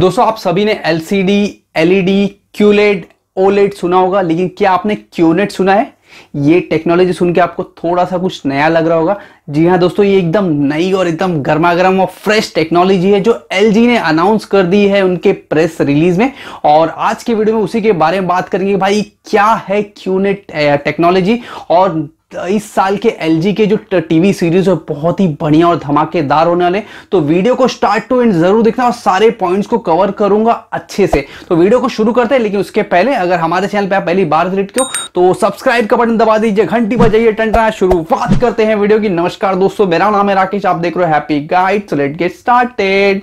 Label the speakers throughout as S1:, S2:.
S1: दोस्तों आप सभी ने एलसीडी एलईडी क्यूलेट ओलेट सुना होगा लेकिन क्या आपने क्यूनेट सुना है ये टेक्नोलॉजी सुन के आपको थोड़ा सा कुछ नया लग रहा होगा जी हाँ दोस्तों ये एकदम नई और एकदम गर्मा गर्म और फ्रेश टेक्नोलॉजी है जो एल ने अनाउंस कर दी है उनके प्रेस रिलीज में और आज के वीडियो में उसी के बारे में बात करेंगे भाई क्या है क्यूनेट टेक्नोलॉजी और इस साल के एल के जो टीवी सीरीज है बहुत ही बढ़िया और धमाकेदार होने वाले तो वीडियो को स्टार्ट टू एंड जरूर देखना और सारे पॉइंट्स को कवर करूंगा अच्छे से तो वीडियो को शुरू करते हैं लेकिन उसके पहले अगर हमारे चैनल पर आप पहली बार विजिट क्यों तो सब्सक्राइब का बटन दबा दीजिए घंटी बजाइए टंटा शुरू करते हैं वीडियो की नमस्कार दोस्तों मेरा नाम है राकेश आप देख रहे हो happy guide so let get started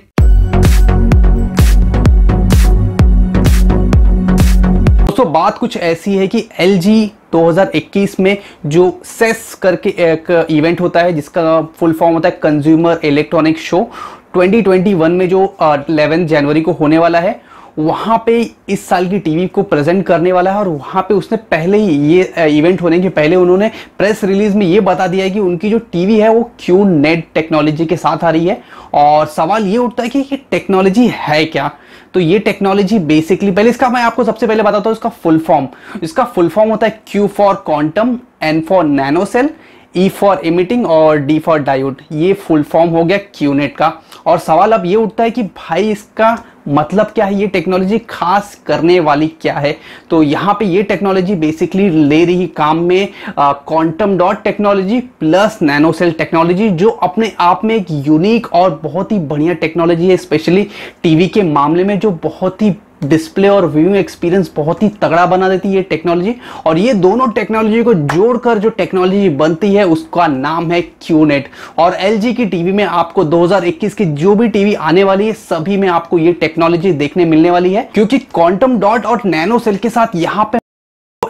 S1: बात कुछ ऐसी है कि एल 2021 में जो सेस करके एक इवेंट होता है जिसका फुल फॉर्म होता है कंज्यूमर इलेक्ट्रॉनिक शो 2021 में जो इलेवन जनवरी को होने वाला है वहाँ पे इस साल की टीवी को प्रेजेंट करने वाला है और वहाँ पे उसने पहले ही ये इवेंट होने के पहले उन्होंने प्रेस रिलीज में ये बता दिया है कि उनकी जो टीवी है वो क्यू नेट टेक्नोलॉजी के साथ आ रही है और सवाल ये उठता है कि ये टेक्नोलॉजी है क्या तो ये टेक्नोलॉजी बेसिकली पहले इसका मैं आपको सबसे पहले बताता हूँ इसका फुल फॉर्म इसका फुल फॉर्म होता है Q for quantum N for nanocell E for emitting और डी फॉर डायोड ये फुल फॉर्म हो गया क्यूनेट का और सवाल अब ये उठता है कि भाई इसका मतलब क्या है ये टेक्नोलॉजी खास करने वाली क्या है तो यहाँ पे ये टेक्नोलॉजी बेसिकली ले रही काम में quantum dot technology plus nanocell technology जो अपने आप में एक यूनिक और बहुत ही बढ़िया टेक्नोलॉजी है स्पेशली टीवी के मामले में जो बहुत ही डिस्प्ले और व्यूइंग एक्सपीरियंस बहुत ही तगड़ा बना देती है ये टेक्नोलॉजी और ये दोनों टेक्नोलॉजी को जोड़कर जो टेक्नोलॉजी बनती है उसका नाम है क्यूनेट और एल की टीवी में आपको 2021 की जो भी टीवी आने वाली है सभी में आपको ये टेक्नोलॉजी देखने मिलने वाली है क्योंकि क्वांटम डॉट और नैनो सेल के साथ यहाँ पे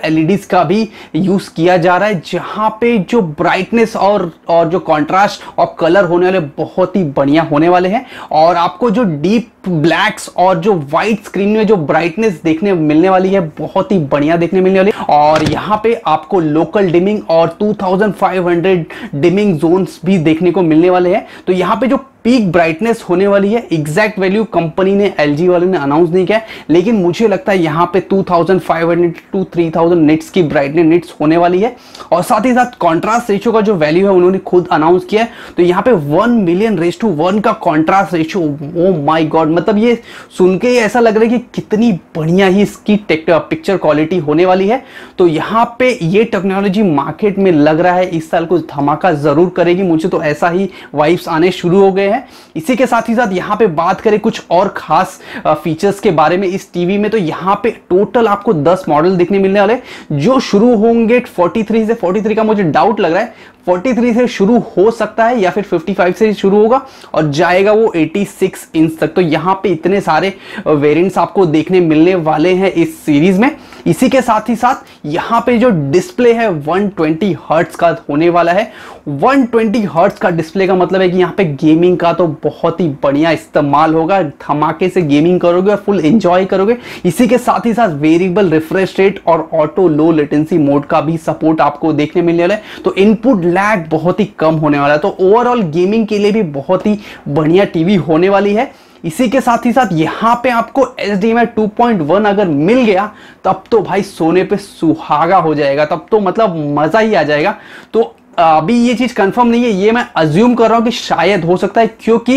S1: एलईडीज का भी यूज किया जा रहा है जहां पे जो ब्राइटनेस और और जो कॉन्ट्रास्ट और कलर होने वाले बहुत ही बढ़िया होने वाले हैं और आपको जो डीप ब्लैक्स और जो व्हाइट स्क्रीन में जो ब्राइटनेस देखने मिलने वाली है बहुत ही बढ़िया देखने मिलने वाली और यहाँ पे आपको लोकल डिमिंग और 2500 डिमिंग जोन्स भी देखने को मिलने वाले हैं तो यहाँ पे जो पीक ब्राइटनेस होने वाली है एग्जैक्ट वैल्यू कंपनी ने एल वाले ने अनाउंस नहीं किया लेकिन मुझे लगता है यहाँ पे 2500 टू 3000 निट्स की ब्राइटनेस निट्स होने वाली है और साथ ही साथ कॉन्ट्रास्ट रेशियो का जो वैल्यू है उन्होंने खुद अनाउंस किया है तो यहाँ पे वन मिलियन रेस टू वन का कॉन्ट्रास्ट रेशियो वो माई गॉड मतलब ये सुन के ऐसा लग रहा है कि कितनी बढ़िया ही इसकी पिक्चर क्वालिटी होने वाली है तो यहाँ पे ये टेक्नोलॉजी मार्केट में लग रहा है इस साल कुछ धमाका जरूर करेगी मुझे तो ऐसा ही वाइब्स आने शुरू हो गए हैं इसी के साथ ही साथ यहाँ पे बात करें कुछ और खास फीचर्स के बारे में इस टीवी में तो यहाँ पे टोटल आपको 10 मॉडल देखने मिलने वाले जो शुरू होंगे 43 से 43 का मुझे डाउट लग रहा है 43 से शुरू हो सकता है या फिर 55 से शुरू होगा और जाएगा वो 86 इंच तक तो यहाँ पे इतने सारे वेरिएंट्स आपको देखने मिलने वाले हैं इस सीरीज में इसी के साथ ही साथ यहाँ पे जो डिस्प्ले है 120 ट्वेंटी का होने वाला है 120 ट्वेंटी का डिस्प्ले का मतलब है कि यहाँ पे गेमिंग का तो बहुत ही बढ़िया इस्तेमाल होगा धमाके से गेमिंग करोगे और फुल एंजॉय करोगे इसी के साथ ही साथ वेरिएबल रिफ्रेश रेट और ऑटो लो लेटेंसी मोड का भी सपोर्ट आपको देखने मिलने वाला है तो इनपुट लैग बहुत ही कम होने वाला है तो ओवरऑल गेमिंग के लिए भी बहुत ही बढ़िया टीवी होने वाली है इसी के साथ ही साथ यहाँ पे आपको H D M two point one अगर मिल गया तब तो भाई सोने पे सुहागा हो जाएगा तब तो मतलब मज़ा ही आ जाएगा तो अभी ये चीज़ कंफर्म नहीं है ये मैं अज्यूम कर रहा हूं कि शायद हो सकता है क्योंकि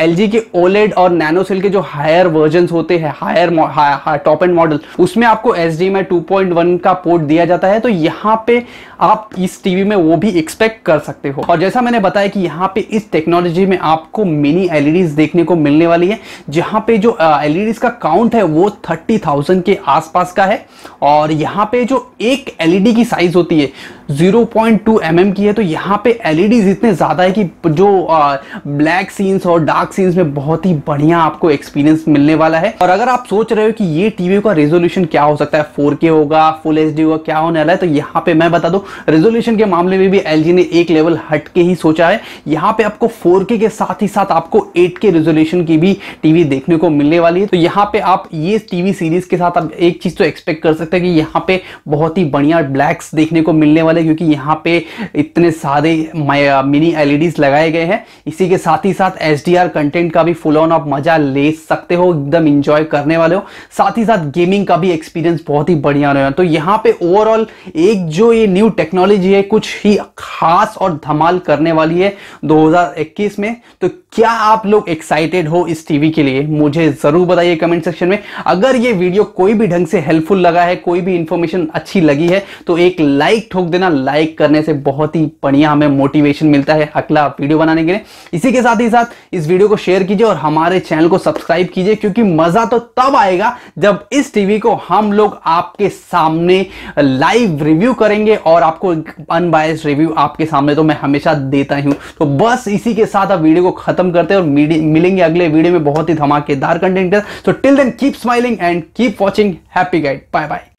S1: एल के ओलेड e और नैनोसेल के जो हायर वर्जन होते हैं हायर टॉप एंड मॉडल उसमें आपको एस डी 2.1 का पोर्ट दिया जाता है तो यहाँ पे आप इस टीवी में वो भी एक्सपेक्ट कर सकते हो और जैसा मैंने बताया कि यहाँ पे इस टेक्नोलॉजी में आपको मिनी एलईडीज e देखने को मिलने वाली है जहाँ पे जो एलईडीज e का काउंट है वो थर्टी के आसपास का है और यहाँ पे जो एक एलईडी की साइज होती है 0.2 mm की है तो यहाँ पे एलईडी e इतने ज़्यादा है कि जो ब्लैक सीन्स और डार्क सीन्स में बहुत ही बढ़िया आपको एक्सपीरियंस मिलने वाला है और अगर आप सोच रहे हो कि ये टीवी का रेजोल्यूशन क्या हो सकता है 4K होगा फुल एच होगा क्या होने वाला है तो यहाँ पे मैं बता दूँ रेजोल्यूशन के मामले में भी एल ने एक लेवल हट के ही सोचा है यहाँ पे आपको फोर के साथ ही साथ आपको एट के रेजोल्यूशन की भी टीवी देखने को मिलने वाली है तो यहाँ पे आप ये टीवी सीरीज के साथ आप एक चीज तो एक्सपेक्ट कर सकते हैं कि यहाँ पे बहुत ही बढ़िया ब्लैक्स देखने को मिलने वाले है क्योंकि यहाँ पे इतने सारे मिनी एलईडीज uh, e लगाए गए हैं इसी के साथ ही साथ एच कंटेंट का भी फुल ऑन आप मजा ले सकते हो एकदम इंजॉय करने वाले हो साथ ही साथ गेमिंग का भी एक्सपीरियंस बहुत ही बढ़िया रहे तो यहाँ पे ओवरऑल एक जो ये न्यू टेक्नोलॉजी है कुछ ही खास और धमाल करने वाली है 2021 में तो क्या आप लोग एक्साइटेड हो इस टीवी के लिए मुझे जरूर बताइए कमेंट सेक्शन में अगर ये वीडियो कोई भी ढंग से हेल्पफुल लगा है कोई भी इंफॉर्मेशन अच्छी लगी है तो एक लाइक ठोक देना ना लाइक करने से बहुत ही बढ़िया हमें मोटिवेशन मिलता है अगला वीडियो बनाने के लिए इसी के साथ ही साथ इस वीडियो को शेयर कीजिए और हमारे चैनल को सब्सक्राइब कीजिए क्योंकि मजा तो तब आएगा जब इस टीवी को हम लोग आपके सामने लाइव रिव्यू करेंगे और आपको अनबायस रिव्यू आपके सामने तो मैं हमेशा देता हूं तो बस इसी के साथ आप वीडियो को खत्म करते हैं और मिलेंगे अगले वीडियो में बहुत ही धमाकेदार कंटेंट तो till then keep smiling and keep watching happy guide bye bye